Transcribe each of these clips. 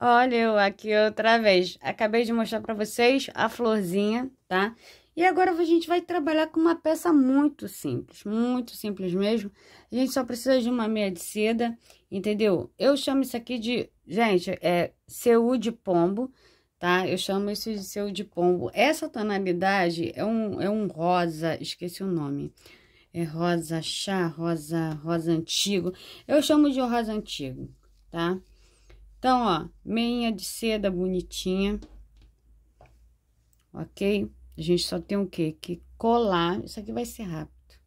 Olha eu aqui outra vez. Acabei de mostrar para vocês a florzinha, tá? E agora a gente vai trabalhar com uma peça muito simples, muito simples mesmo. A gente só precisa de uma meia de seda, entendeu? Eu chamo isso aqui de, gente, é seu de pombo, tá? Eu chamo isso de seu de pombo. Essa tonalidade é um, é um rosa, esqueci o nome. É rosa chá, rosa, rosa antigo. Eu chamo de rosa antigo, Tá? Então, ó, meia de seda bonitinha, ok? A gente só tem o quê? Que colar, isso aqui vai ser rápido.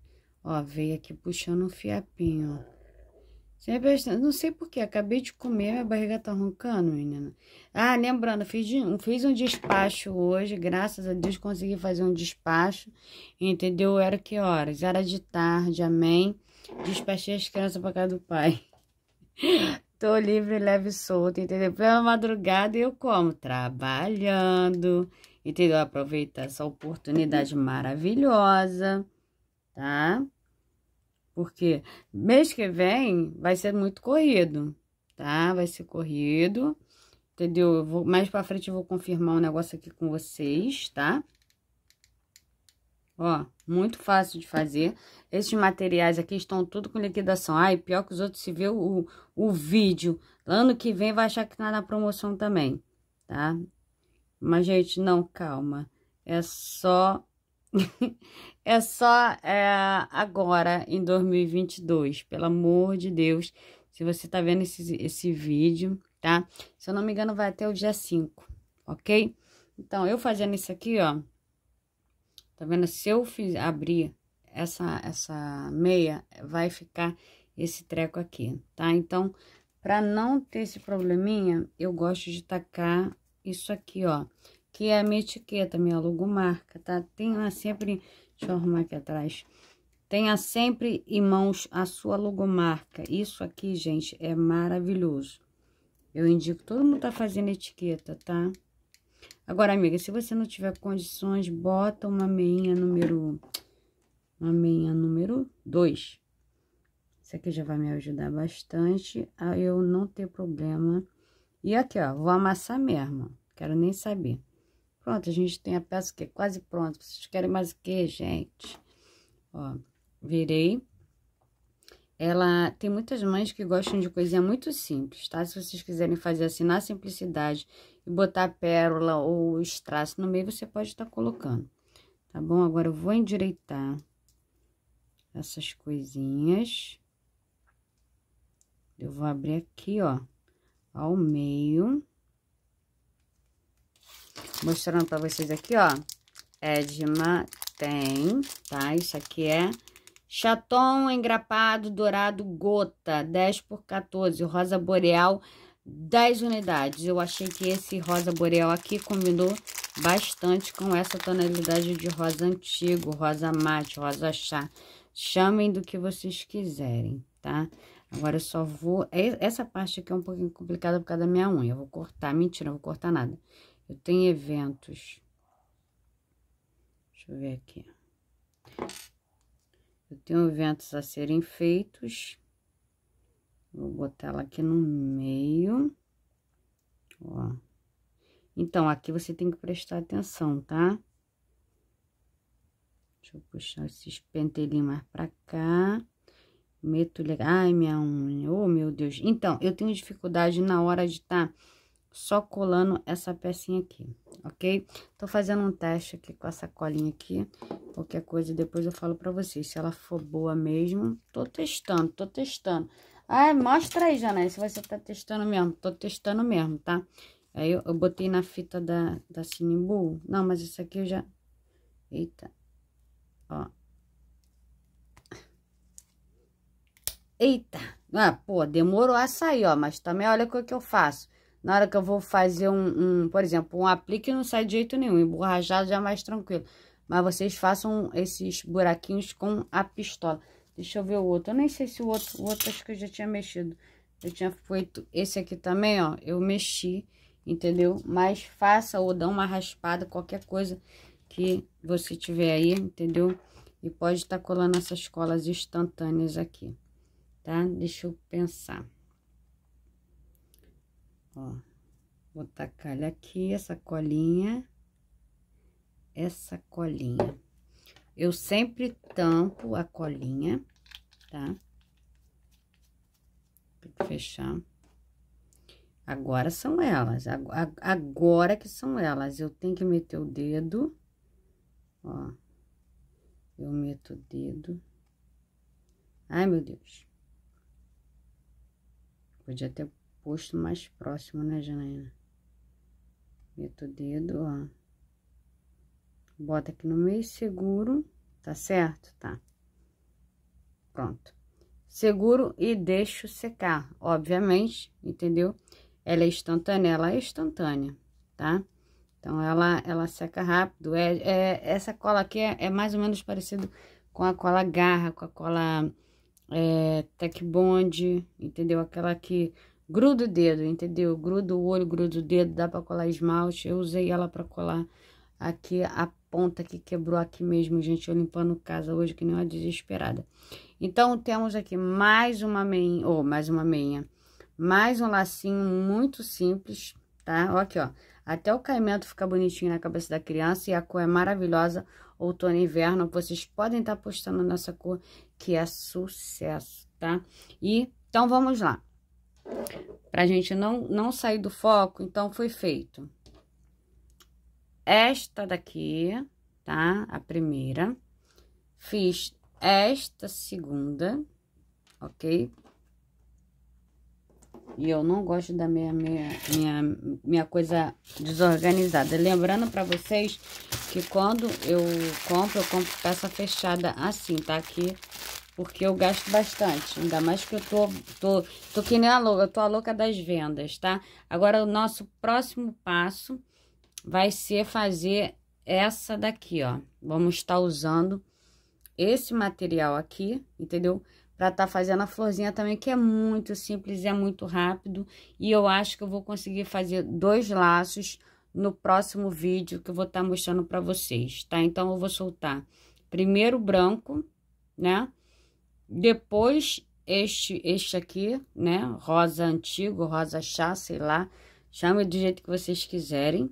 Ó, veio aqui puxando um fiapinho, ó. Sempre, não sei porquê, acabei de comer, minha barriga tá roncando, menina. Ah, lembrando, fiz, fiz um despacho hoje, graças a Deus consegui fazer um despacho, entendeu? Era que horas? Era de tarde, amém? Despachei as crianças pra casa do pai. Tô livre, leve e solta, entendeu? Pela madrugada eu como? Trabalhando, entendeu? Aproveitar essa oportunidade maravilhosa, tá? Porque mês que vem vai ser muito corrido, tá? Vai ser corrido, entendeu? Eu vou, mais pra frente eu vou confirmar um negócio aqui com vocês, tá? Ó, muito fácil de fazer. Esses materiais aqui estão tudo com liquidação. Ai, pior que os outros, se vê o, o vídeo, ano que vem vai achar que tá na promoção também, tá? Mas, gente, não, calma. É só... é só é, agora, em 2022, pelo amor de Deus. Se você tá vendo esse, esse vídeo, tá? Se eu não me engano, vai até o dia 5, ok? Então, eu fazendo isso aqui, ó, Tá vendo? Se eu fiz, abrir essa, essa meia, vai ficar esse treco aqui, tá? Então, pra não ter esse probleminha, eu gosto de tacar isso aqui, ó. Que é a minha etiqueta, minha logomarca, tá? Tem lá sempre... Deixa eu arrumar aqui atrás. Tenha sempre em mãos a sua logomarca. Isso aqui, gente, é maravilhoso. Eu indico, todo mundo tá fazendo etiqueta, tá? Agora, amiga, se você não tiver condições, bota uma meinha número... Uma meinha número 2. Isso aqui já vai me ajudar bastante a eu não ter problema. E aqui, ó, vou amassar mesmo, quero nem saber. Pronto, a gente tem a peça que é quase pronta. Vocês querem mais o que, gente? Ó, virei. Ela tem muitas mães que gostam de coisinha muito simples, tá? Se vocês quiserem fazer assim na simplicidade e botar pérola ou strass no meio, você pode estar tá colocando, tá bom? Agora eu vou endireitar essas coisinhas. Eu vou abrir aqui, ó, ao meio. Mostrando pra vocês aqui, ó, Edma tem, tá? Isso aqui é Chaton engrapado dourado gota, 10 por 14. Rosa boreal, 10 unidades. Eu achei que esse rosa boreal aqui combinou bastante com essa tonalidade de rosa antigo, rosa mate, rosa chá. Chamem do que vocês quiserem, tá? Agora eu só vou... É, essa parte aqui é um pouquinho complicada por causa da minha unha. Eu vou cortar. Mentira, não vou cortar nada. Eu tenho eventos. Deixa eu ver aqui. Eu tenho eventos a serem feitos. Vou botar ela aqui no meio. Ó. Então, aqui você tem que prestar atenção, tá? Deixa eu puxar esses pentelinhos mais pra cá. Meto... Ai, minha unha. Oh, meu Deus. Então, eu tenho dificuldade na hora de estar... Tá só colando essa pecinha aqui, ok? Tô fazendo um teste aqui com essa colinha aqui, qualquer coisa depois eu falo pra vocês, se ela for boa mesmo, tô testando, tô testando. Ah, mostra aí, Janai, se você tá testando mesmo, tô testando mesmo, tá? Aí eu, eu botei na fita da, da Sinimbu, não, mas isso aqui eu já... Eita, ó. Eita, ah, pô, demorou a sair, ó, mas também olha o que eu faço na hora que eu vou fazer um, um por exemplo, um aplique não sai de jeito nenhum, emborrajado já é mais tranquilo. Mas vocês façam esses buraquinhos com a pistola. Deixa eu ver o outro, eu nem sei se o outro, o outro acho que eu já tinha mexido. Eu tinha feito esse aqui também, ó, eu mexi, entendeu? Mas faça ou dá uma raspada, qualquer coisa que você tiver aí, entendeu? E pode estar tá colando essas colas instantâneas aqui, tá? Deixa eu pensar. Ó, vou tacar aqui essa colinha, essa colinha. Eu sempre tampo a colinha, tá? Tem que fechar. Agora são elas, agora que são elas. Eu tenho que meter o dedo, ó. Eu meto o dedo. Ai, meu Deus. Podia ter posto mais próximo, né, Janaína? Meto o dedo, ó. Bota aqui no meio, seguro, tá certo? Tá. Pronto. Seguro e deixo secar, obviamente, entendeu? Ela é instantânea, ela é instantânea, tá? Então, ela, ela seca rápido. É, é essa cola aqui é, é mais ou menos parecido com a cola garra, com a cola é, Tech Bond, entendeu? Aquela que Gruda o dedo, entendeu? Gruda o olho, gruda o dedo, dá pra colar esmalte. Eu usei ela pra colar aqui a ponta que quebrou aqui mesmo, gente. Eu limpando casa hoje que nem uma desesperada. Então, temos aqui mais uma meia, ou oh, mais uma meinha. Mais um lacinho muito simples, tá? Ó aqui, ó. Até o caimento fica bonitinho na cabeça da criança e a cor é maravilhosa. Outono e inverno, vocês podem estar tá postando nessa cor que é sucesso, tá? E, então, vamos lá. Pra gente não, não sair do foco, então foi feito. Esta daqui, tá? A primeira. Fiz esta segunda, ok? E eu não gosto da minha, minha, minha, minha coisa desorganizada. Lembrando pra vocês que quando eu compro, eu compro peça fechada assim, tá? Aqui porque eu gasto bastante, ainda mais que eu tô, tô, tô que nem a louca, eu tô a louca das vendas, tá? Agora, o nosso próximo passo vai ser fazer essa daqui, ó. Vamos estar usando esse material aqui, entendeu? Pra tá fazendo a florzinha também, que é muito simples, é muito rápido. E eu acho que eu vou conseguir fazer dois laços no próximo vídeo que eu vou estar tá mostrando pra vocês, tá? Então, eu vou soltar primeiro branco, né? Depois, este, este aqui, né? Rosa antigo, rosa chá, sei lá. Chame do jeito que vocês quiserem,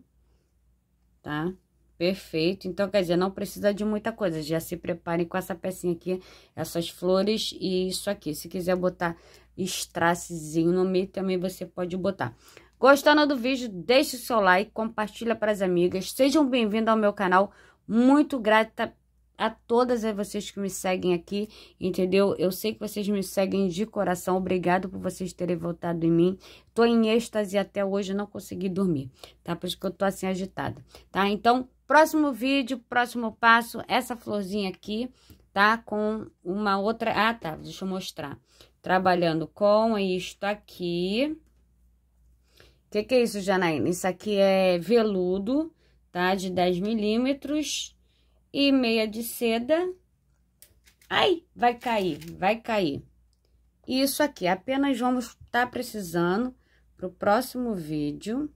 tá? Perfeito. Então, quer dizer, não precisa de muita coisa. Já se preparem com essa pecinha aqui, essas flores e isso aqui. Se quiser botar estracezinho no meio, também você pode botar. Gostando do vídeo, deixe o seu like, compartilha para as amigas. Sejam bem-vindos ao meu canal. Muito grata a todas vocês que me seguem aqui, entendeu? Eu sei que vocês me seguem de coração, obrigado por vocês terem voltado em mim. Tô em êxtase até hoje, não consegui dormir, tá? Por isso que eu tô assim agitada, tá? Então, próximo vídeo, próximo passo, essa florzinha aqui, tá? Com uma outra... Ah, tá, deixa eu mostrar. Trabalhando com isto aqui. O que que é isso, Janaína? Isso aqui é veludo, tá? De 10 milímetros e meia de seda. Ai, vai cair, vai cair. Isso aqui, apenas vamos estar tá precisando para o próximo vídeo.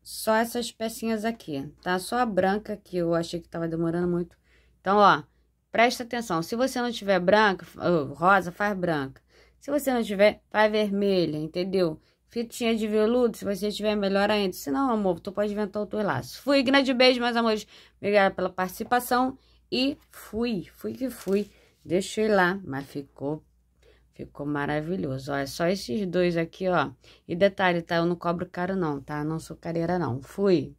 Só essas pecinhas aqui, tá? Só a branca que eu achei que tava demorando muito. Então, ó, presta atenção. Se você não tiver branca, rosa, faz branca. Se você não tiver, faz vermelha, entendeu? Fitinha de veludo, se você tiver, melhor ainda. Se não, amor, tu pode inventar outro laço. Fui, grande beijo, meus amores. Obrigada pela participação. E fui, fui que fui. Deixei lá, mas ficou Ficou maravilhoso. Ó, é só esses dois aqui, ó. E detalhe, tá? Eu não cobro caro, não, tá? não sou careira, não. Fui.